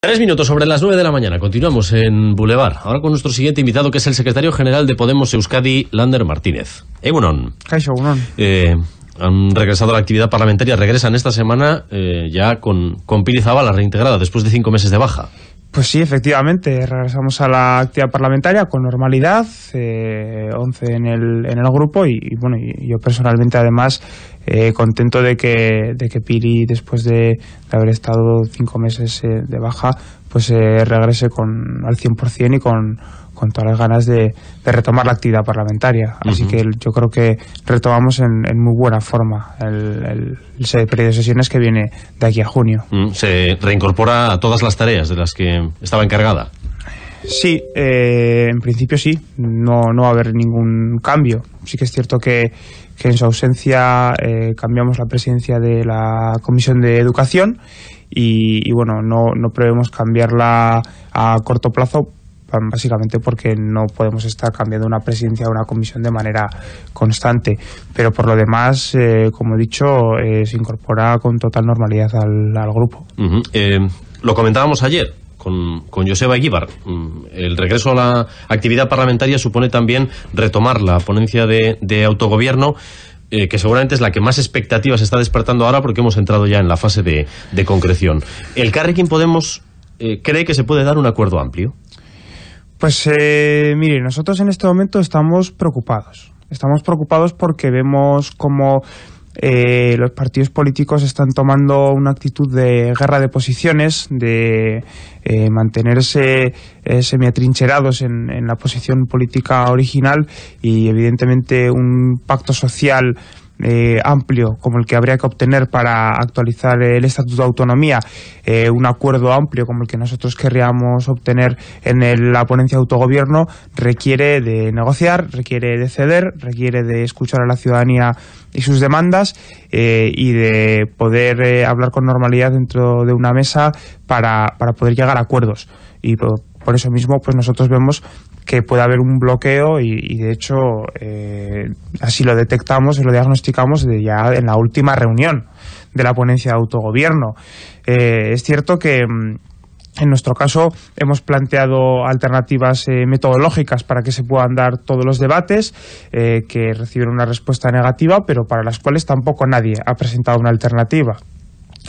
Tres minutos sobre las nueve de la mañana. Continuamos en Boulevard. Ahora con nuestro siguiente invitado, que es el secretario general de Podemos Euskadi, Lander Martínez. Egunon. Eh, han regresado a la actividad parlamentaria. Regresan esta semana eh, ya con, con Pili Zavala reintegrada después de cinco meses de baja. Pues sí, efectivamente, regresamos a la actividad parlamentaria con normalidad, eh, 11 en el, en el grupo y, bueno, y yo personalmente además eh, contento de que, de que Piri, después de, haber estado cinco meses eh, de baja, pues eh, regrese con, al 100% y con, con todas las ganas de, retomar la actividad parlamentaria. Así que yo creo que retomamos en, muy buena forma el, el, periodo de sesiones que viene de aquí a junio. Mm, ¿Se reincorpora a todas las tareas de las que estaba encargada? Sí, eh, en principio sí, no, no va a haber ningún cambio. Sí que es cierto que, en su ausencia eh, cambiamos la presidencia de la Comisión de Educación y, bueno, no, no, prevemos cambiarla a corto plazo básicamente porque no podemos estar cambiando una presidencia o una comisión de manera constante. Pero por lo demás, eh, como he dicho, eh, se incorpora con total normalidad al, grupo. Eh, lo comentábamos ayer. Con, Joseba Eguíbar. Mm, el regreso a la actividad parlamentaria supone también retomar la ponencia de, autogobierno. que seguramente es la que más expectativas está despertando ahora porque hemos entrado ya en la fase de, concreción. ¿El Carrequín Podemos cree que se puede dar un acuerdo amplio? Pues eh, mire, nosotros en este momento estamos preocupados. Estamos preocupados porque vemos cómo eh, los partidos políticos están tomando una actitud de guerra de posiciones, de eh, mantenerse eh, semiatrincherados en, en la posición política original y evidentemente un pacto social eh, amplio como el que habría que obtener para actualizar el Estatuto de Autonomía, eh, un acuerdo amplio como el que nosotros querríamos obtener en la ponencia de autogobierno, requiere de negociar, requiere de ceder, requiere de escuchar a la ciudadanía y sus demandas eh, y de poder hablar con normalidad dentro de una mesa para, poder llegar a acuerdos. Y por, por eso mismo, pues nosotros vemos que pueda haber un bloqueo y, de hecho eh, así lo detectamos y lo diagnosticamos ya en la última reunión de la ponencia de autogobierno. Eh, es cierto que mm, en nuestro caso hemos planteado alternativas eh, metodológicas para que se puedan dar todos los debates que reciben una respuesta negativa, pero para las cuales tampoco nadie ha presentado una alternativa.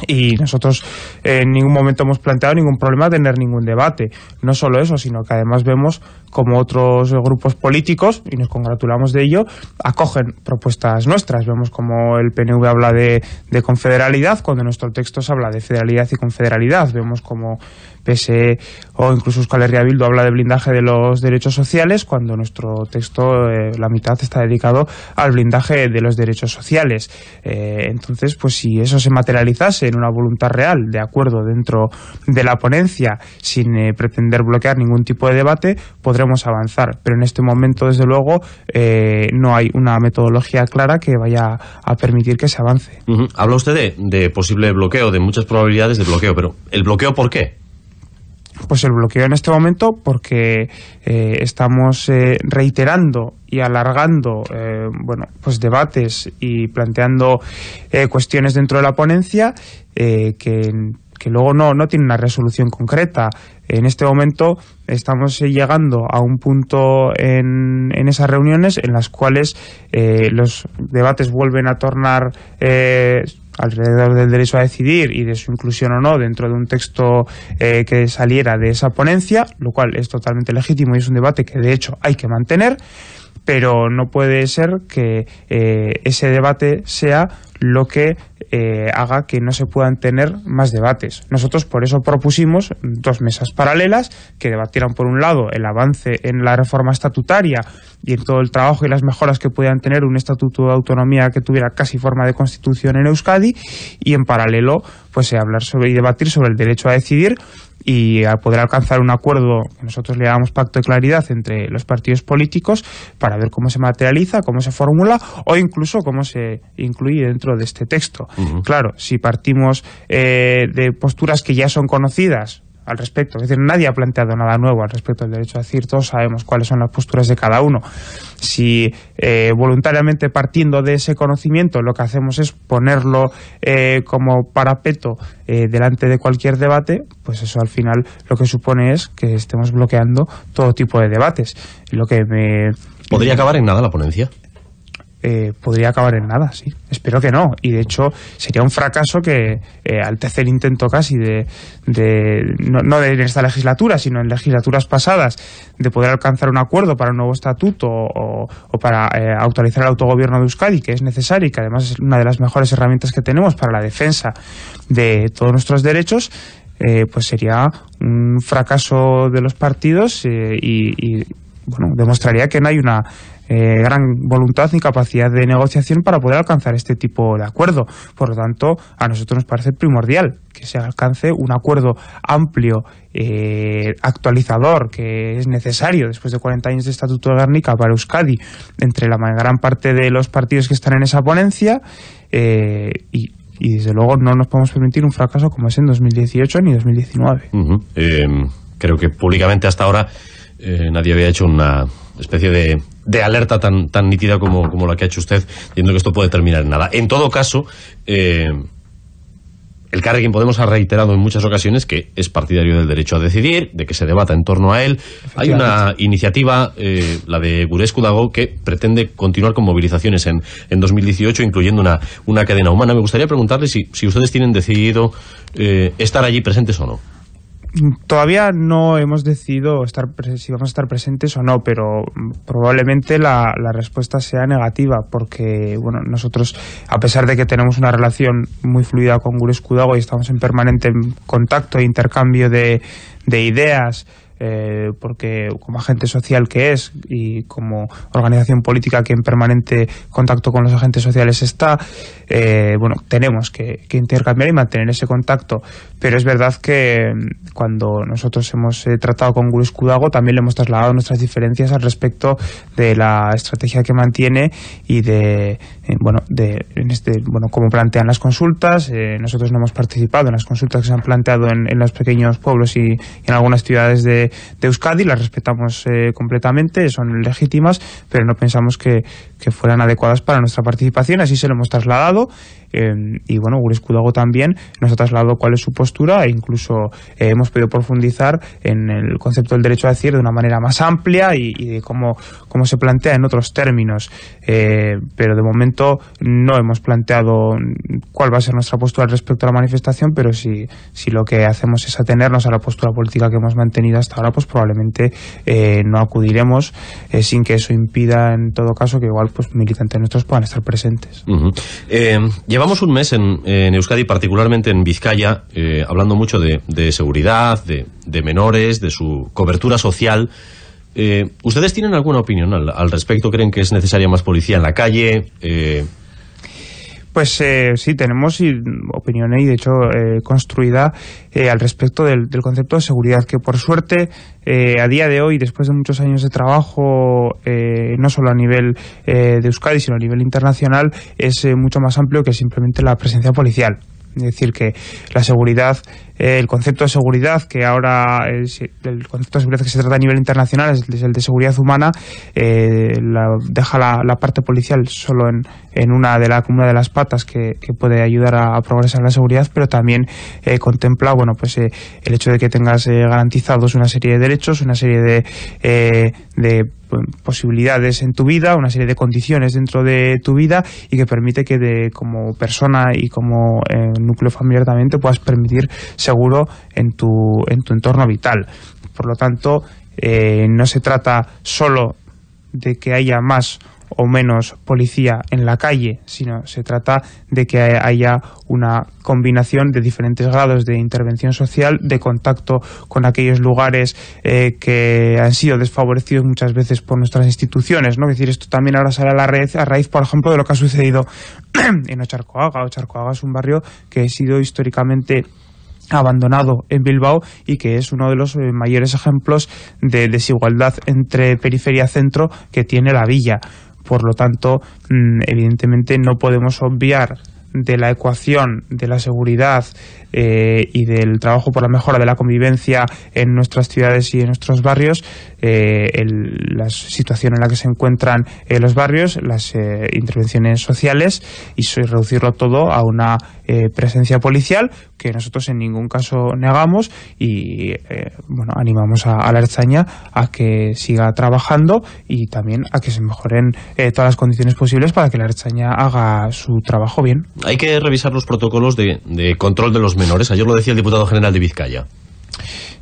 Y nosotros en ningún momento hemos planteado ningún problema de tener ningún debate. No solo eso, sino que además vemos como otros grupos políticos, y nos congratulamos de ello, acogen propuestas nuestras. Vemos como el PNV habla de, confederalidad, cuando nuestro texto se habla de federalidad y confederalidad. Vemos como PSE o incluso Euskal Herria Bildu habla de blindaje de los derechos sociales, cuando nuestro texto, eh, la mitad, está dedicado al blindaje de los derechos sociales. Eh, entonces, pues si eso se materializase en una voluntad real, de acuerdo, dentro de la ponencia, sin eh, pretender bloquear ningún tipo de debate, avanzar. Pero en este momento, desde luego, eh, no hay una metodología clara que vaya a permitir que se avance. Habla usted de, posible bloqueo, de muchas probabilidades de bloqueo, pero ¿el bloqueo por qué? pues el bloqueo en este momento porque eh, estamos eh, reiterando y alargando bueno pues debates y planteando cuestiones dentro de la ponencia que que luego no, no tiene una resolución concreta. En este momento estamos eh, llegando a un punto en, en esas reuniones en las cuales eh, los debates vuelven a tornar eh, alrededor del derecho a decidir y de su inclusión o no dentro de un texto que saliera de esa ponencia, lo cual es totalmente legítimo y es un debate que de hecho hay que mantener pero no puede ser que eh, ese debate sea lo que eh, haga que no se puedan tener más debates. Nosotros por eso propusimos dos mesas paralelas que debatieran por un lado el avance en la reforma estatutaria y en todo el trabajo y las mejoras que pudieran tener un estatuto de autonomía que tuviera casi forma de constitución en Euskadi y en paralelo pues eh, hablar sobre y debatir sobre el derecho a decidir y a poder alcanzar un acuerdo que nosotros le llamamos pacto de claridad entre los partidos políticos para ver cómo se materializa, cómo se formula o incluso cómo se incluye dentro de este texto. Claro, si partimos eh, de posturas que ya son conocidas, al respecto. Es decir, nadie ha planteado nada nuevo al respecto del derecho a decir. Todos sabemos cuáles son las posturas de cada uno. Si eh, voluntariamente partiendo de ese conocimiento lo que hacemos es ponerlo eh, como parapeto eh, delante de cualquier debate, pues eso al final lo que supone es que estemos bloqueando todo tipo de debates. Lo que me... ¿Podría acabar en nada la ponencia? Eh, podría acabar en nada, sí. Espero que no. Y de hecho, sería un fracaso que eh, al tercer intento casi de, no, no, de esta legislatura, sino en legislaturas pasadas, de poder alcanzar un acuerdo para un nuevo estatuto o, para eh, autorizar el autogobierno de Euskadi, que es necesario y que además es una de las mejores herramientas que tenemos para la defensa de todos nuestros derechos, eh, pues sería un fracaso de los partidos y, y, bueno, demostraría que no hay una eh, gran voluntad y capacidad de negociación para poder alcanzar este tipo de acuerdo. Por lo tanto, a nosotros nos parece primordial que se alcance un acuerdo amplio, eh, actualizador, que es necesario después de 40 años de Estatuto de Guernica para Euskadi, entre la gran parte de los partidos que están en esa ponencia. Eh, y desde luego no nos podemos permitir un fracaso como es en 2018 ni 2019. creo que públicamente hasta ahora nadie había hecho una especie de de alerta tan, tan nítida como, como la que ha hecho usted, diciendo que esto puede terminar en nada. En todo caso, eh, el Carrequín Podemos ha reiterado en muchas ocasiones que es partidario del derecho a decidir, de que se debata en torno a él. Hay una iniciativa, eh, la de Gurescu Dago, que pretende continuar con movilizaciones en, en 2018, incluyendo una, una cadena humana. Me gustaría preguntarle si, ustedes tienen decidido eh, estar allí presentes o no todavía no hemos decidido estar, si vamos a estar presentes o no, pero mm, probablemente la, respuesta sea negativa, porque bueno, nosotros, a pesar de que tenemos una relación muy fluida con Gurú Escudago y estamos en permanente contacto e intercambio de ideas, eh, porque como agente social que es y como organización política que en permanente contacto con los agentes sociales está, eh, bueno, tenemos que, intercambiar y mantener ese contacto. Pero es verdad que mm, cuando nosotros hemos eh, tratado con Gurus Kudago también le hemos trasladado nuestras diferencias al respecto de la estrategia que mantiene y de, bueno, de este, bueno, cómo plantean las consultas. nosotros no hemos participado en las consultas que se han planteado en, los pequeños pueblos y en algunas ciudades de, de, Euskadi, las respetamos eh, completamente, son legítimas, pero no pensamos que, que fueran adecuadas para nuestra participación, así se lo hemos trasladado. Em, y bueno, Gures Cudago también nos ha trasladado cuál es su postura e incluso eh, hemos podido profundizar en el concepto del derecho a decir de una manera más amplia y, de cómo, cómo, se plantea en otros términos. Eh, pero de momento no hemos planteado cuál va a ser nuestra postura respecto a la manifestación, pero si, si lo que hacemos es atenernos a la postura política que hemos mantenido hasta ahora, pues probablemente eh, no acudiremos sin que eso impida en todo caso que igual pues, pues militantes nuestros puedan estar presentes. Eh, llevamos un mes en, Euskadi, particularmente en Vizcaya, eh, hablando mucho de, seguridad, de, menores, de su cobertura social. Eh, ¿Ustedes tienen alguna opinión al, respecto? ¿Creen que es necesaria más policía en la calle? pues eh, sí, tenemos opiniones eh, y de hecho eh, construida al respecto del, del, concepto de seguridad, que por suerte a día de hoy, después de muchos años de trabajo, no solo a nivel de Euskadi, sino a nivel internacional, es mucho más amplio que simplemente la presencia policial. Es decir, que la seguridad, eh, el concepto de seguridad, que ahora eh, el concepto de seguridad que se trata a nivel internacional es, el de seguridad humana, eh, deja la, parte policial solo en, una de la de las patas que, puede ayudar a, progresar la seguridad, pero también contempla bueno pues el hecho de que tengas garantizados una serie de derechos, una serie de pues, posibilidades en tu vida, una serie de condiciones dentro de tu vida y que permite que de, como persona y como eh, núcleo familiar también te puedas permitir seguro en tu, en tu entorno vital. Por lo tanto, eh, no se trata solo de que haya más o menos policía en la calle, sino se trata de que haya una combinación de diferentes grados de intervención social, de contacto con aquellos lugares eh, que han sido desfavorecidos muchas veces por nuestras instituciones. ¿no? decir, esto también ahora sale a la red a raíz, por ejemplo, de lo que ha sucedido en Ocharcoaga. Ocharcoaga es un barrio que ha sido históricamente abandonado en Bilbao y que es uno de los eh, mayores ejemplos de desigualdad entre periferia-centro que tiene la villa. Por lo tanto, mm, evidentemente no podemos obviar de la ecuación de la seguridad eh, y del trabajo por la mejora de la convivencia en nuestras ciudades y en nuestros barrios, eh, el, la situación en la que se encuentran eh, los barrios, las eh, intervenciones sociales y reducirlo todo a una presencia policial que nosotros en ningún caso negamos y bueno, animamos a, la Erzaña a que siga trabajando y también a que se mejoren todas las condiciones posibles para que la Erzaña haga su trabajo bien hay que revisar los protocolos de, control de los menores. Ayer lo decía el diputado general de Vizcaya.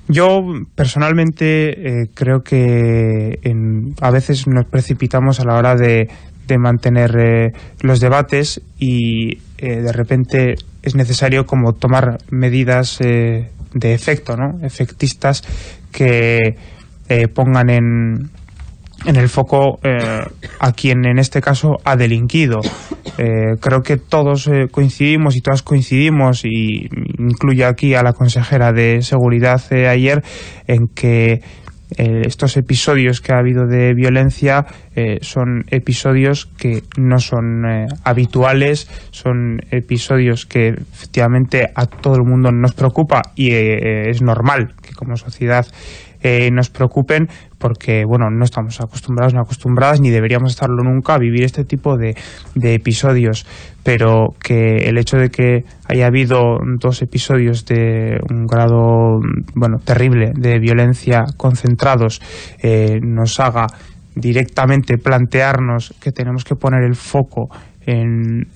Yo personalmente eh, creo que a veces nos precipitamos a la hora de, mantener eh, los debates y eh, de repente es necesario como tomar medidas de efecto, efectistas que pongan en, en el foco eh, a quien en este caso ha delinquido. Eh, creo que todos eh, coincidimos y todas coincidimos, y incluyo aquí a la consejera de seguridad ayer, en que estos episodios que ha habido de violencia son episodios que no son habituales, son episodios que efectivamente a todo el mundo nos preocupa y es normal que como sociedad nos preocupen, porque bueno, no estamos acostumbrados ni acostumbradas, ni deberíamos estarlo nunca a vivir este tipo de, episodios, pero que el hecho de que haya habido dos episodios de un grado bueno terrible de violencia concentrados eh, nos haga directamente plantearnos que tenemos que poner el foco en,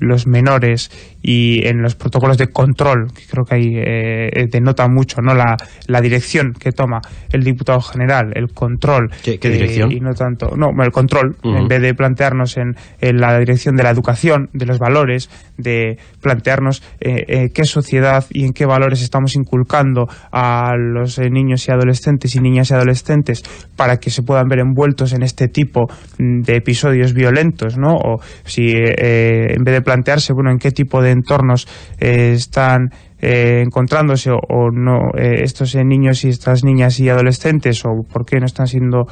los menores y en los protocolos de control, que creo que ahí eh, denota mucho no la, la, dirección que toma el diputado general, el control. ¿Qué, dirección? Eh, y no tanto, no, el control, en vez de plantearnos en, la dirección de la educación, de los valores, de plantearnos eh, eh, qué sociedad y en qué valores estamos inculcando a los niños y adolescentes y niñas y adolescentes para que se puedan ver envueltos en este tipo mm, de episodios violentos, ¿no? O si eh, en vez de plantearse bueno en qué tipo de entornos eh, están eh, encontrándose o, no estos niños y estas niñas y adolescentes o por qué no están siendo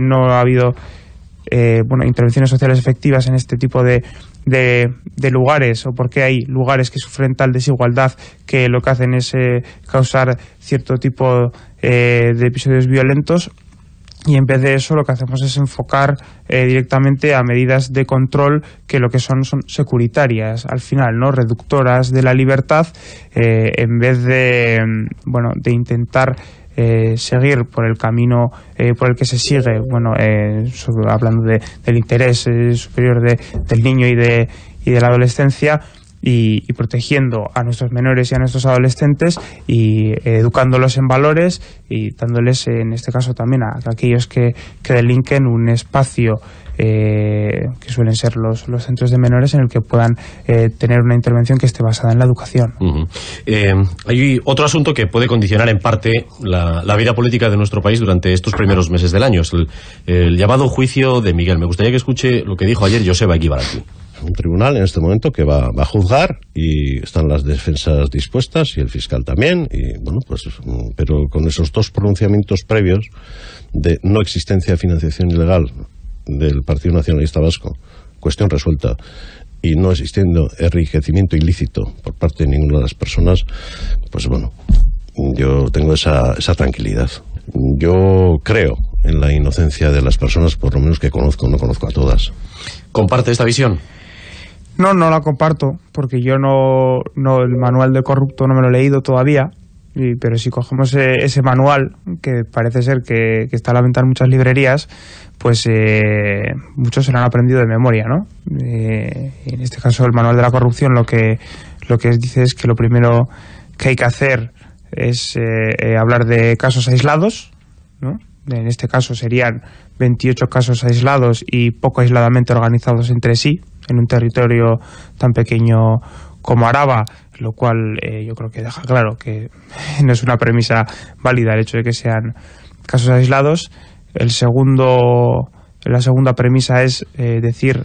no ha habido bueno intervenciones sociales efectivas en este tipo de, de, de, lugares o por qué hay lugares que sufren tal desigualdad que lo que hacen es causar cierto tipo de episodios violentos y en vez de eso lo que hacemos es enfocar eh, directamente a medidas de control que lo que son son securitarias al final no reductoras de la libertad eh, en vez de mm, bueno de intentar eh, seguir por el camino por el que se sigue, bueno, hablando del interés superior del niño y de, y de la adolescencia, y, protegiendo a nuestros menores y a nuestros adolescentes y eh, educándolos en valores y dándoles, eh, en este caso también, a, aquellos que, delinquen un espacio eh, que suelen ser los, los, centros de menores en el que puedan tener una intervención que esté basada en la educación. hay otro asunto que puede condicionar en parte la, la, vida política de nuestro país durante estos primeros meses del año, el, llamado juicio de Miguel. Me gustaría que escuche lo que dijo ayer Joseba aquí un tribunal en este momento que va, va, a juzgar y están las defensas dispuestas y el fiscal también. Y bueno, pues, mm, pero con esos dos pronunciamientos previos de no existencia de financiación ilegal del Partido Nacionalista Vasco, cuestión resuelta, y no existiendo enriquecimiento ilícito por parte de ninguna de las personas, pues bueno, yo tengo esa, esa tranquilidad. Yo creo en la inocencia de las personas, por lo menos que conozco, no conozco a todas. ¿Comparte esta visión? No, no la comparto, porque yo no, no el manual de corrupto no me lo he leído todavía, pero si cogemos e, ese, manual, que parece ser que, está a la venta en muchas librerías, pues eh, muchos se lo han aprendido de memoria, ¿no? Eh, en este caso, el manual de la corrupción lo que, lo que dice es que lo primero que hay que hacer es eh, hablar de casos aislados, ¿no? En este caso serían 28 casos aislados y poco aisladamente organizados entre sí, en un territorio tan pequeño como Araba, lo cual eh, yo creo que deja claro que no es una premisa válida el hecho de que sean casos aislados. El segundo, la segunda premisa es eh, decir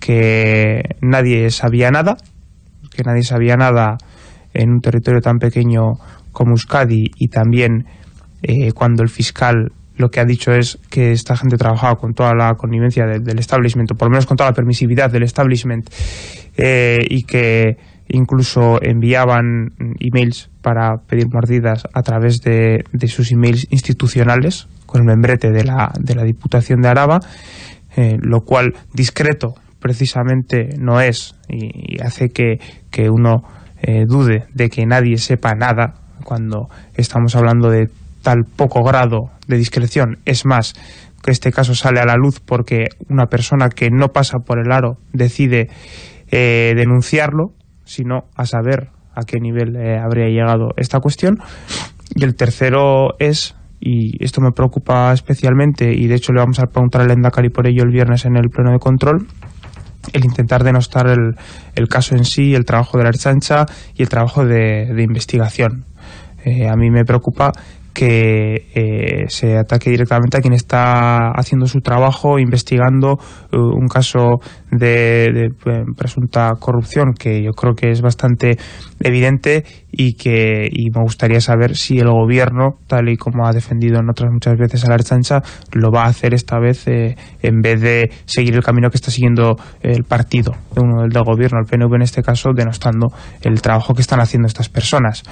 que nadie sabía nada, que nadie sabía nada en un territorio tan pequeño como Euskadi y también eh, cuando el fiscal lo que ha dicho es que esta gente trabajaba con toda la connivencia del establishment, o por lo menos con toda la permisividad del establishment, eh, y que incluso enviaban emails para pedir mordidas a través de, sus emails institucionales, con el membrete de la, de la Diputación de Araba, eh, lo cual discreto precisamente no es y, hace que, que uno eh, dude de que nadie sepa nada cuando estamos hablando de tal poco grado de discreción. Es más, que este caso sale a la luz porque una persona que no pasa por el aro decide eh, denunciarlo, sino a saber a qué nivel eh, habría llegado esta cuestión. Y el tercero es, y esto me preocupa especialmente, y de hecho le vamos a preguntar al Endacari por ello el viernes en el pleno de control, el intentar denostar el, caso en sí, el trabajo de la Archancha y el trabajo de, investigación. Eh, a mí me preocupa que eh, se ataque directamente a quien está haciendo su trabajo, investigando eh, un caso de, eh, presunta corrupción que yo creo que es bastante evidente y que y me gustaría saber si el gobierno, tal y como ha defendido en otras muchas veces a la chancha, lo va a hacer esta vez en vez de seguir el camino que está siguiendo el partido, uno del gobierno, el PNV en este caso, denostando el trabajo que están haciendo estas personas.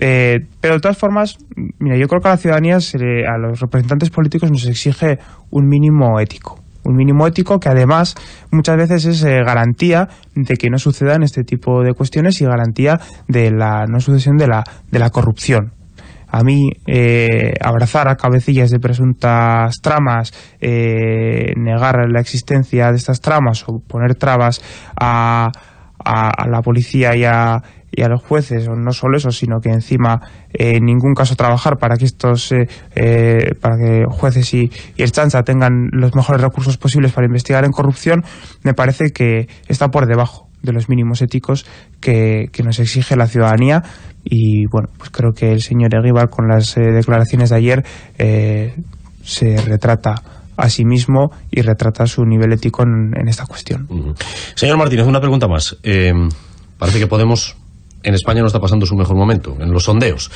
Eh, pero de todas formas, mira, yo creo que a la ciudadanía, a los representantes políticos nos exige un mínimo ético. Un mínimo ético que además muchas veces es eh, garantía de que no sucedan este tipo de cuestiones y garantía de la no sucesión de la, de la corrupción a mí eh, abrazar a cabecillas de presuntas tramas, negar la existencia de estas tramas o poner trabas a a, la policía y a, los jueces, o no solo eso, sino que encima eh, en ningún caso trabajar para que estos eh, eh, para que jueces y, y el tengan los mejores recursos posibles para investigar en corrupción, me parece que está por debajo de los mínimos éticos que, nos exige la ciudadanía y bueno, pues creo que el señor Eguíbar con las declaraciones de ayer se retrata a sí mismo y retrata su nivel ético en, esta cuestión. Señor Martínez, una pregunta más. Eh, parece que Podemos en España no está pasando su mejor momento, en los sondeos.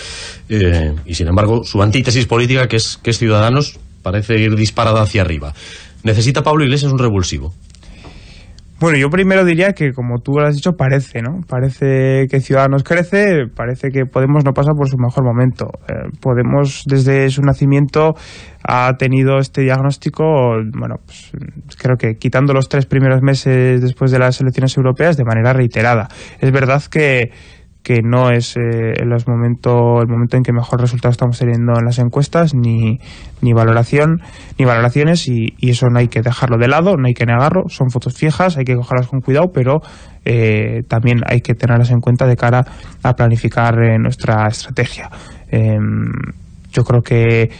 Eh, y sin embargo, su antítesis política, que es, que es Ciudadanos, parece ir disparada hacia arriba. ¿Necesita Pablo Iglesias un revulsivo? Bueno, yo primero diría que, como tú lo has dicho, parece, ¿no? Parece que Ciudadanos crece, parece que Podemos no pasa por su mejor momento. Eh, Podemos, desde su nacimiento, ha tenido este diagnóstico, bueno, pues, creo que quitando los tres primeros meses después de las elecciones europeas, de manera reiterada. Es verdad que que no es el, eh, momento, el momento en que mejor resultado estamos teniendo en las encuestas, ni, ni valoración, ni valoraciones, y, eso no hay que dejarlo de lado, no hay que negarlo, son fotos fijas, hay que cogerlas con cuidado, pero eh, también hay que tenerlas en cuenta de cara a planificar eh, nuestra estrategia. Em, yo creo que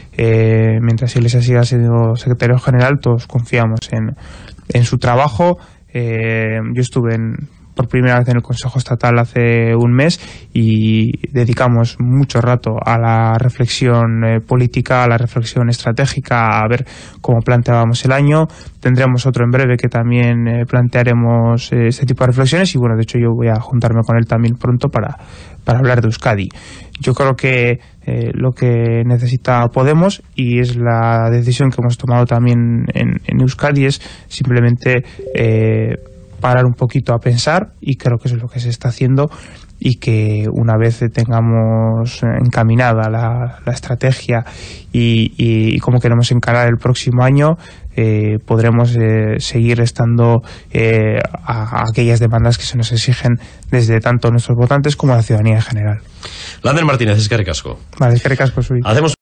mientras así, siga siendo secretario general, todos confiamos en, en su trabajo. yo estuve en por primera vez en el Consejo Estatal hace un mes y dedicamos mucho rato a la reflexión eh, política, a la reflexión estratégica, a ver cómo planteábamos el año. Tendremos otro en breve que también eh, plantearemos eh, este tipo de reflexiones y bueno, de hecho yo voy a juntarme con él también pronto para, para hablar de Euskadi. Yo creo que lo que necesita Podemos y es la decisión que hemos tomado también en, en Euskadi es simplemente parar un poquito a pensar y creo que eso es lo que se está haciendo y que una vez tengamos encaminada la, estrategia y, cómo queremos encarar el próximo año, eh, podremos eh, seguir estando eh, a, aquellas demandas que se nos exigen desde tanto nuestros votantes como la ciudadanía en general. Lander Martínez, Casco. Vale, Hacemos